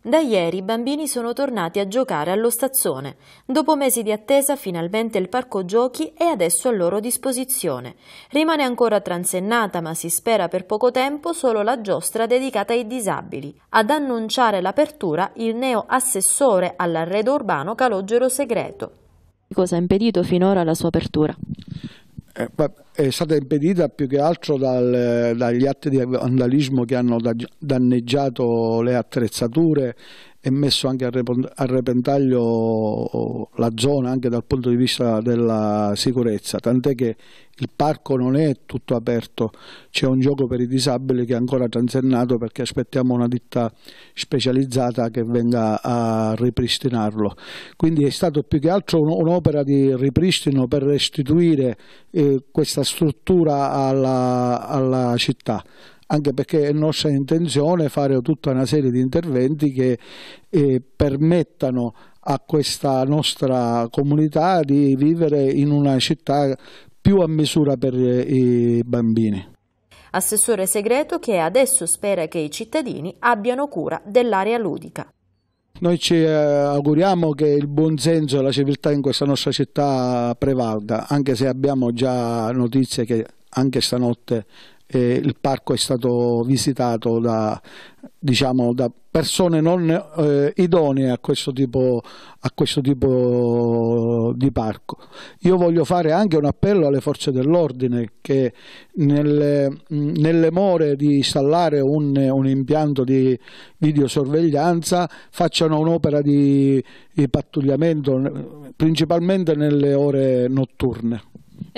Da ieri i bambini sono tornati a giocare allo stazzone. Dopo mesi di attesa finalmente il parco giochi è adesso a loro disposizione. Rimane ancora transennata, ma si spera per poco tempo, solo la giostra dedicata ai disabili. Ad annunciare l'apertura il neo assessore all'arredo urbano Calogero Segreto. Cosa ha impedito finora la sua apertura? Eh, è stata impedita più che altro dal, dagli atti di vandalismo che hanno danneggiato le attrezzature e messo anche a repentaglio la zona anche dal punto di vista della sicurezza, tant'è che il parco non è tutto aperto, c'è un gioco per i disabili che è ancora transennato perché aspettiamo una ditta specializzata che venga a ripristinarlo. Quindi è stato più che altro un'opera di ripristino per restituire eh, questa struttura alla, alla città anche perché è nostra intenzione fare tutta una serie di interventi che eh, permettano a questa nostra comunità di vivere in una città più a misura per eh, i bambini. Assessore segreto che adesso spera che i cittadini abbiano cura dell'area ludica. Noi ci eh, auguriamo che il buon senso e la civiltà in questa nostra città prevalga, anche se abbiamo già notizie che anche stanotte eh, il parco è stato visitato da, diciamo, da persone non eh, idonee a questo, tipo, a questo, tipo, di parco. Io voglio fare anche un appello alle forze dell'ordine che nelle, nelle, more di installare un, un impianto di videosorveglianza facciano un'opera di, di pattugliamento principalmente nelle ore notturne.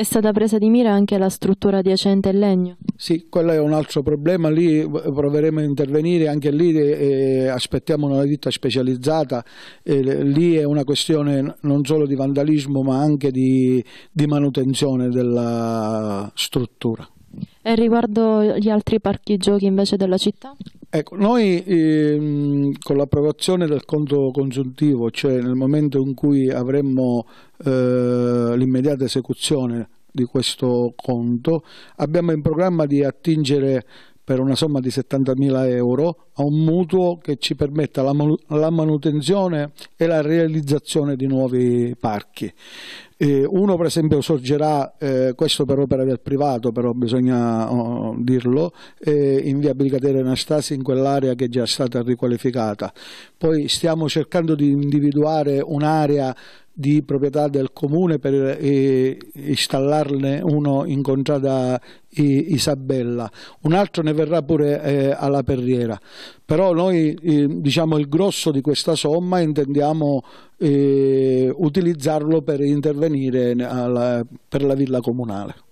È stata presa di mira anche la struttura adiacente in legno? Sì, quello è un altro problema, lì proveremo a intervenire, anche lì eh, eh, aspettiamo una ditta specializzata, eh, lì è una questione non solo di vandalismo ma anche di, di manutenzione della struttura. E riguardo gli altri parchi giochi invece della città? Ecco, noi ehm, con l'approvazione del conto congiuntivo, cioè nel momento in cui avremmo eh, l'immediata esecuzione di questo conto, abbiamo in programma di attingere per una somma di 70.000 euro a un mutuo che ci permetta la, la manutenzione e la realizzazione di nuovi parchi. Eh, uno per esempio sorgerà, eh, questo per opera del privato però bisogna oh, dirlo, eh, in via Brigadiere Anastasi in quell'area che è già stata riqualificata. Poi stiamo cercando di individuare un'area di proprietà del comune per eh, installarne uno in contrada Isabella, un altro ne verrà pure eh, alla Perriera, però noi eh, diciamo il grosso di questa somma intendiamo eh, utilizzarlo per intervenire alla, per la villa comunale.